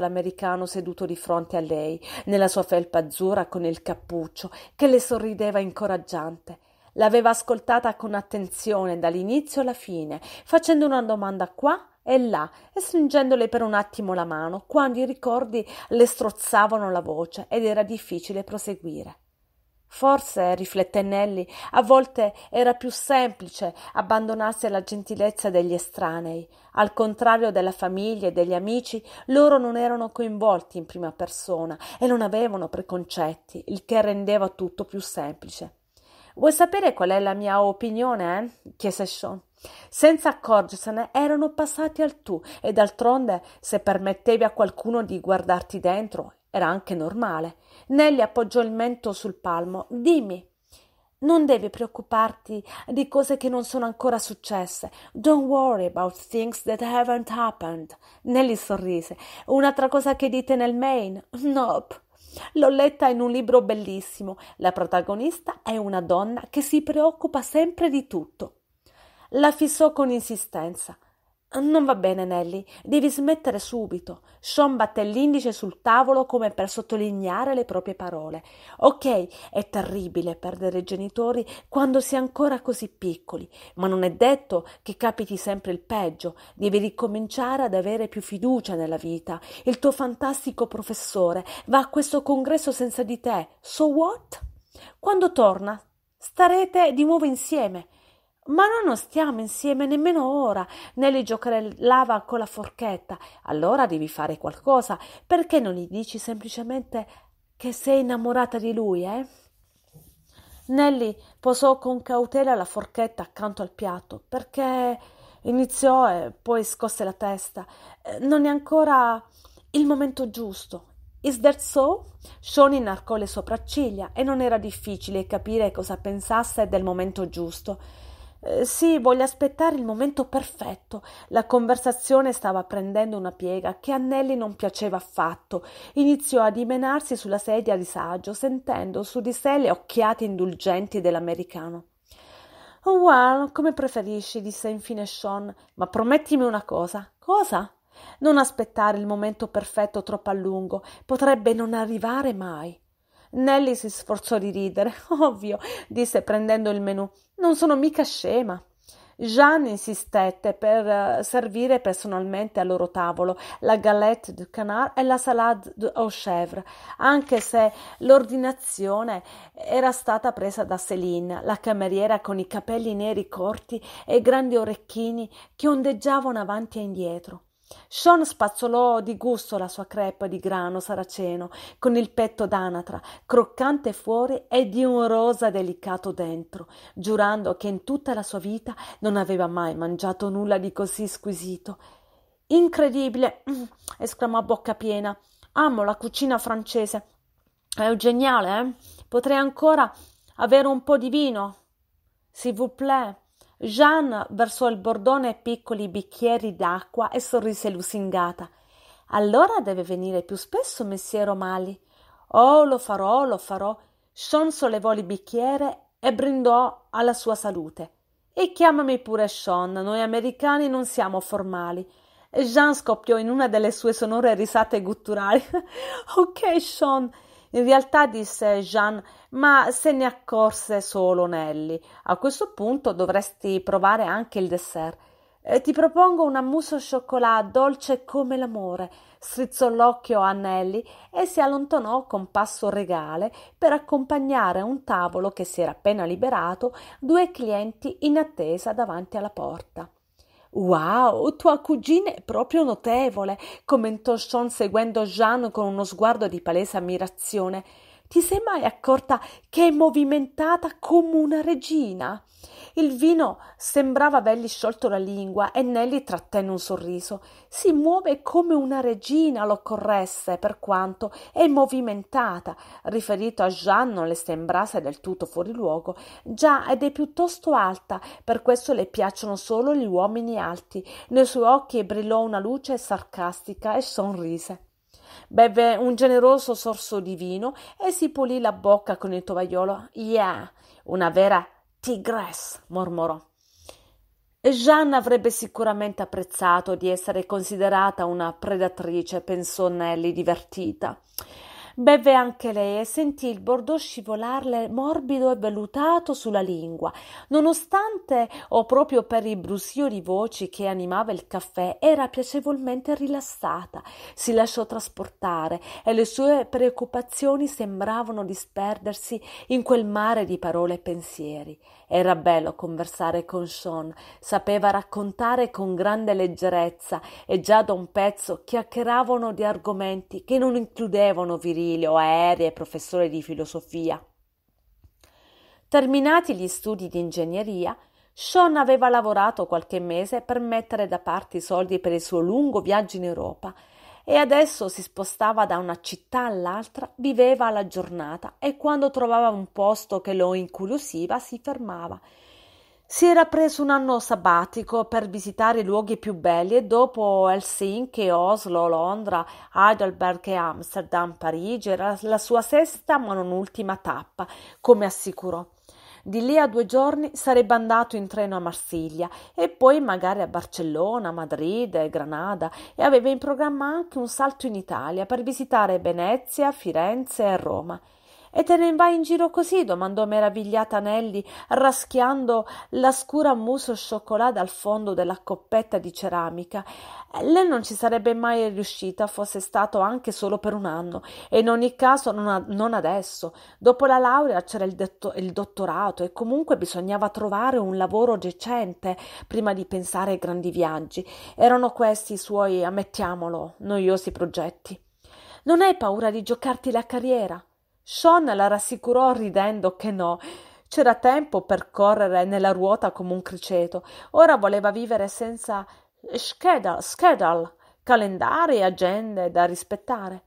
l'americano seduto di fronte a lei nella sua felpa azzurra con il cappuccio che le sorrideva incoraggiante l'aveva ascoltata con attenzione dall'inizio alla fine facendo una domanda qua e là e stringendole per un attimo la mano quando i ricordi le strozzavano la voce ed era difficile proseguire Forse, riflette Nelly, a volte era più semplice abbandonarsi alla gentilezza degli estranei. Al contrario della famiglia e degli amici, loro non erano coinvolti in prima persona e non avevano preconcetti, il che rendeva tutto più semplice. Vuoi sapere qual è la mia opinione? Eh? chiese Sean. Senza accorgersene erano passati al tu e d'altronde se permettevi a qualcuno di guardarti dentro era anche normale. Nelly appoggiò il mento sul palmo. Dimmi. Non devi preoccuparti di cose che non sono ancora successe. Don't worry about things that haven't happened. Nelly sorrise. Un'altra cosa che dite nel Maine? Nope. L'ho letta in un libro bellissimo. La protagonista è una donna che si preoccupa sempre di tutto. La fissò con insistenza. Non va bene, Nelly, devi smettere subito. Sean batté l'indice sul tavolo come per sottolineare le proprie parole. Ok, è terribile perdere i genitori quando si è ancora così piccoli, ma non è detto che capiti sempre il peggio. Devi ricominciare ad avere più fiducia nella vita. Il tuo fantastico professore va a questo congresso senza di te. So what? Quando torna, starete di nuovo insieme. Ma non stiamo insieme nemmeno ora, né li giocherellava con la forchetta. Allora devi fare qualcosa. Perché non gli dici semplicemente che sei innamorata di lui, eh? Nelly posò con cautela la forchetta accanto al piatto, perché iniziò e poi scosse la testa. Eh, non è ancora il momento giusto. Is that so? Sean inarcò le sopracciglia e non era difficile capire cosa pensasse del momento giusto. Eh, sì, voglio aspettare il momento perfetto. La conversazione stava prendendo una piega che a Nelly non piaceva affatto. Iniziò a dimenarsi sulla sedia a disagio, sentendo su di sé le occhiate indulgenti dell'americano. Well, come preferisci, disse infine Sean, ma promettimi una cosa. Cosa? Non aspettare il momento perfetto troppo a lungo, potrebbe non arrivare mai. Nelly si sforzò di ridere. Ovvio, disse prendendo il menù. Non sono mica scema. Jeanne insistette per eh, servire personalmente al loro tavolo la galette du canard e la salade aux chèvres, anche se l'ordinazione era stata presa da Céline, la cameriera con i capelli neri corti e i grandi orecchini che ondeggiavano avanti e indietro. Sean spazzolò di gusto la sua crepa di grano saraceno, con il petto d'anatra, croccante fuori e di un rosa delicato dentro, giurando che in tutta la sua vita non aveva mai mangiato nulla di così squisito. Incredibile! esclamò a bocca piena. Amo la cucina francese. È geniale, eh? Potrei ancora avere un po' di vino. S'il vous plaît. Jeanne versò il bordone piccoli bicchieri d'acqua e sorrise lusingata. Allora deve venire più spesso, messer O'Malley. Oh, lo farò, lo farò. Sean sollevò il bicchiere e brindò alla sua salute. E chiamami pure Sean, noi americani non siamo formali. Jean scoppiò in una delle sue sonore risate gutturali. ok, Sean, in realtà disse Jean, ma se ne accorse solo Nelly. A questo punto dovresti provare anche il dessert. Eh, ti propongo un ammusso cioccolà dolce come l'amore. Strizzò l'occhio a Nelly e si allontanò con passo regale per accompagnare a un tavolo che si era appena liberato due clienti in attesa davanti alla porta. Wow, tua cugina è proprio notevole, commentò Sean seguendo Jean con uno sguardo di palese ammirazione. Ti sei mai accorta che è movimentata come una regina? Il vino sembrava avergli sciolto la lingua e Nelly trattenne un sorriso. Si muove come una regina, lo corresse, per quanto è movimentata. Riferito a Jean non le sembrasse del tutto fuori luogo. Già, ed è piuttosto alta, per questo le piacciono solo gli uomini alti. Nei suoi occhi brillò una luce sarcastica e sorrise. Beve un generoso sorso di vino e si pulì la bocca con il tovagliolo. Yeah, una vera Tigress, mormorò. Jeanne avrebbe sicuramente apprezzato di essere considerata una predatrice, pensò Nelly divertita. Beve anche lei e sentì il bordeaux scivolarle morbido e vellutato sulla lingua. Nonostante, o proprio per il brusio di voci che animava il caffè, era piacevolmente rilassata. Si lasciò trasportare e le sue preoccupazioni sembravano disperdersi in quel mare di parole e pensieri. Era bello conversare con Sean, sapeva raccontare con grande leggerezza e già da un pezzo chiacchieravano di argomenti che non includevano virilità Virile o Aeree, professore di filosofia. Terminati gli studi di ingegneria, Sean aveva lavorato qualche mese per mettere da parte i soldi per il suo lungo viaggio in Europa e adesso si spostava da una città all'altra, viveva la giornata e quando trovava un posto che lo incuriosiva si fermava si era preso un anno sabbatico per visitare i luoghi più belli e dopo Helsinki, Oslo, Londra, Heidelberg e Amsterdam, Parigi era la sua sesta ma non ultima tappa, come assicurò. Di lì a due giorni sarebbe andato in treno a Marsiglia e poi magari a Barcellona, Madrid e Granada e aveva in programma anche un salto in Italia per visitare Venezia, Firenze e Roma. E te ne vai in giro così? domandò meravigliata Nelly, raschiando la scura muso cioccolata dal fondo della coppetta di ceramica. Lei non ci sarebbe mai riuscita, fosse stato anche solo per un anno, e in ogni caso non, a- non adesso. Dopo la laurea c'era il, detto- il dottorato e comunque bisognava trovare un lavoro decente prima di pensare ai grandi viaggi. Erano questi i suoi, ammettiamolo, noiosi progetti. Non hai paura di giocarti la carriera? Sean la rassicurò ridendo che no. C'era tempo per correre nella ruota come un criceto. Ora voleva vivere senza schedal, schedal, calendari e agende da rispettare.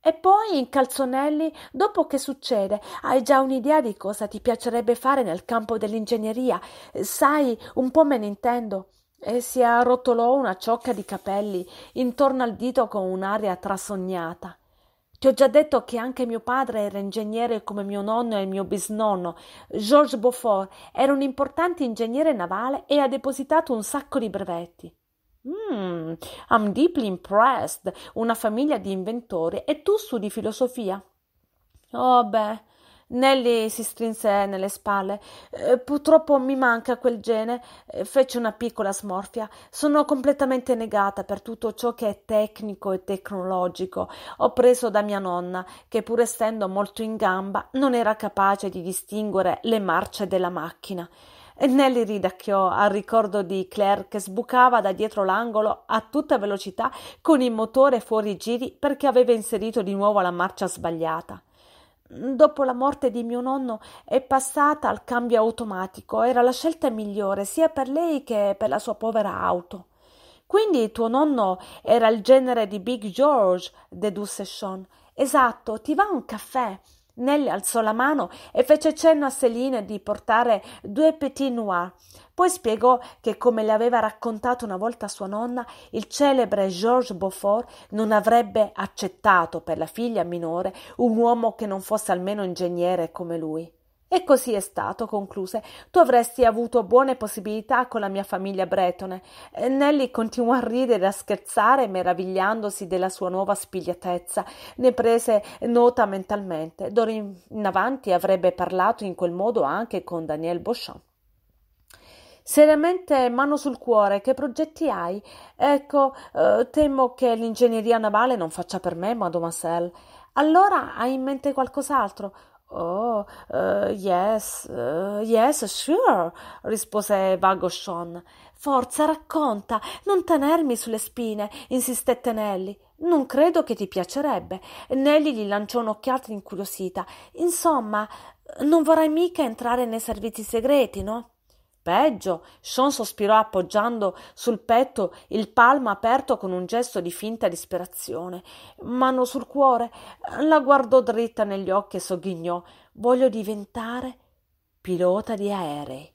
E poi in calzonelli, dopo che succede, hai già un'idea di cosa ti piacerebbe fare nel campo dell'ingegneria. Sai, un po' me ne intendo. E si arrotolò una ciocca di capelli intorno al dito con un'aria trasognata. Ti ho già detto che anche mio padre era ingegnere come mio nonno e mio bisnonno. Georges Beaufort era un importante ingegnere navale e ha depositato un sacco di brevetti. Mmm, I'm deeply impressed. Una famiglia di inventori e tu studi filosofia. Oh beh, Nelly si strinse nelle spalle. Eh, purtroppo mi manca quel gene. Eh, fece una piccola smorfia. Sono completamente negata per tutto ciò che è tecnico e tecnologico. Ho preso da mia nonna, che pur essendo molto in gamba, non era capace di distinguere le marce della macchina. E Nelly ridacchiò al ricordo di Claire che sbucava da dietro l'angolo a tutta velocità con il motore fuori giri perché aveva inserito di nuovo la marcia sbagliata. Dopo la morte di mio nonno è passata al cambio automatico, era la scelta migliore sia per lei che per la sua povera auto. Quindi tuo nonno era il genere di Big George, dedusse Sean. Esatto, ti va un caffè? Nelly alzò la mano e fece cenno a Celine di portare due petit noir. Poi spiegò che, come le aveva raccontato una volta sua nonna, il celebre Georges Beaufort non avrebbe accettato per la figlia minore un uomo che non fosse almeno ingegnere come lui. E così è stato, concluse. Tu avresti avuto buone possibilità con la mia famiglia bretone. Eh, Nelly continuò a ridere e a scherzare, meravigliandosi della sua nuova spigliatezza. Ne prese nota mentalmente. D'ora in avanti avrebbe parlato in quel modo anche con Daniel Beauchamp. Seriamente mano sul cuore, che progetti hai? Ecco, eh, temo che l'ingegneria navale non faccia per me, mademoiselle. Allora hai in mente qualcos'altro? Oh, uh, yes, uh, yes, sure, rispose vago Sean. Forza, racconta, non tenermi sulle spine, insistette Nelly. Non credo che ti piacerebbe. Nelly gli lanciò un'occhiata incuriosita. Insomma, non vorrai mica entrare nei servizi segreti, no? peggio sean sospirò appoggiando sul petto il palmo aperto con un gesto di finta disperazione mano sul cuore la guardò dritta negli occhi e sogghignò voglio diventare pilota di aerei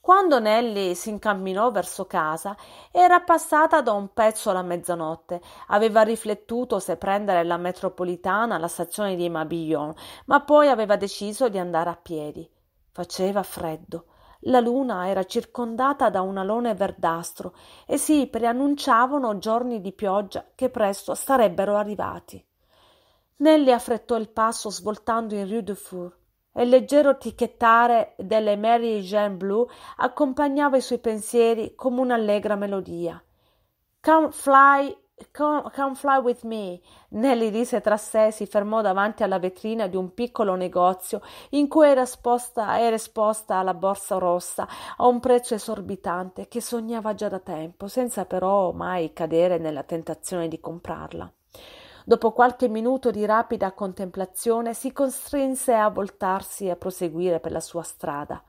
quando Nelly si incamminò verso casa, era passata da un pezzo la mezzanotte. Aveva riflettuto se prendere la metropolitana alla stazione di Mabillon, ma poi aveva deciso di andare a piedi. Faceva freddo. La luna era circondata da un alone verdastro e si preannunciavano giorni di pioggia che presto sarebbero arrivati. Nelly affrettò il passo svoltando in Rue du Four e il leggero ticchettare delle Mary Jeanne Blue accompagnava i suoi pensieri come un'allegra melodia. Come fly come, come fly with me. Nelly rise tra sé e si fermò davanti alla vetrina di un piccolo negozio in cui era esposta, era esposta alla borsa rossa a un prezzo esorbitante che sognava già da tempo, senza però mai cadere nella tentazione di comprarla. Dopo qualche minuto di rapida contemplazione si costrinse a voltarsi e a proseguire per la sua strada.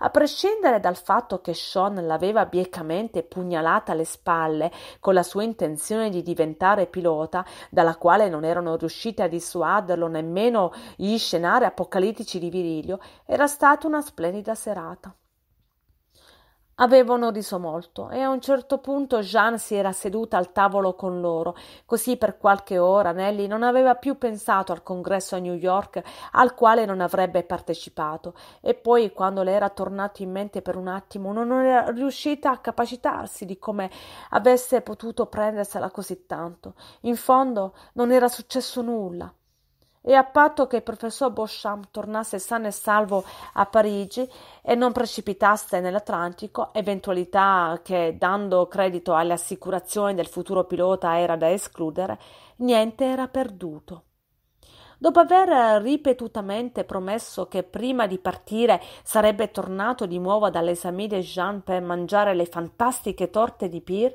A prescindere dal fatto che Sean l'aveva biecamente pugnalata alle spalle con la sua intenzione di diventare pilota, dalla quale non erano riusciti a dissuaderlo nemmeno gli scenari apocalittici di Virilio, era stata una splendida serata. Avevano riso molto e a un certo punto Jeanne si era seduta al tavolo con loro. Così per qualche ora Nelly non aveva più pensato al congresso a New York al quale non avrebbe partecipato e poi quando le era tornato in mente per un attimo non era riuscita a capacitarsi di come avesse potuto prendersela così tanto. In fondo non era successo nulla e a patto che il professor Beauchamp tornasse sano e salvo a Parigi e non precipitasse nell'Atlantico, eventualità che, dando credito alle assicurazioni del futuro pilota, era da escludere, niente era perduto. Dopo aver ripetutamente promesso che prima di partire sarebbe tornato di nuovo dalle Samide Jean per mangiare le fantastiche torte di Pir,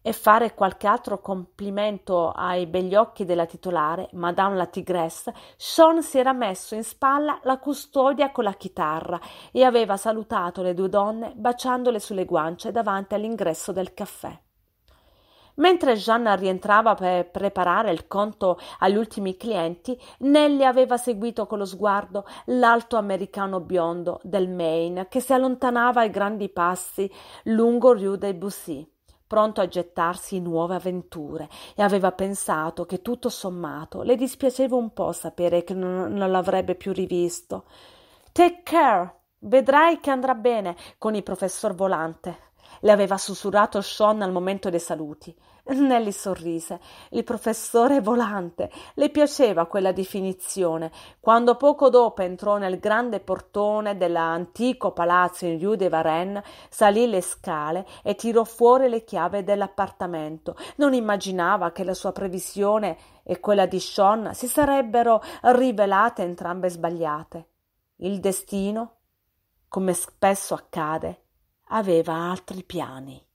e fare qualche altro complimento ai begli occhi della titolare, Madame la Tigresse, Sean si era messo in spalla la custodia con la chitarra e aveva salutato le due donne baciandole sulle guance davanti all'ingresso del caffè. Mentre Gianna rientrava per preparare il conto agli ultimi clienti, Nelly aveva seguito con lo sguardo l'alto americano biondo del Maine che si allontanava ai grandi passi lungo Rue dei Bussy pronto a gettarsi in nuove avventure, e aveva pensato che tutto sommato le dispiaceva un po' sapere che non, non l'avrebbe più rivisto. Take care, vedrai che andrà bene con il professor Volante, le aveva sussurrato Sean al momento dei saluti. Nelli sorrise. Il professore volante. Le piaceva quella definizione. Quando poco dopo entrò nel grande portone dell'antico palazzo in Rue de Varennes, salì le scale e tirò fuori le chiavi dell'appartamento. Non immaginava che la sua previsione e quella di Sean si sarebbero rivelate entrambe sbagliate. Il destino, come spesso accade, aveva altri piani.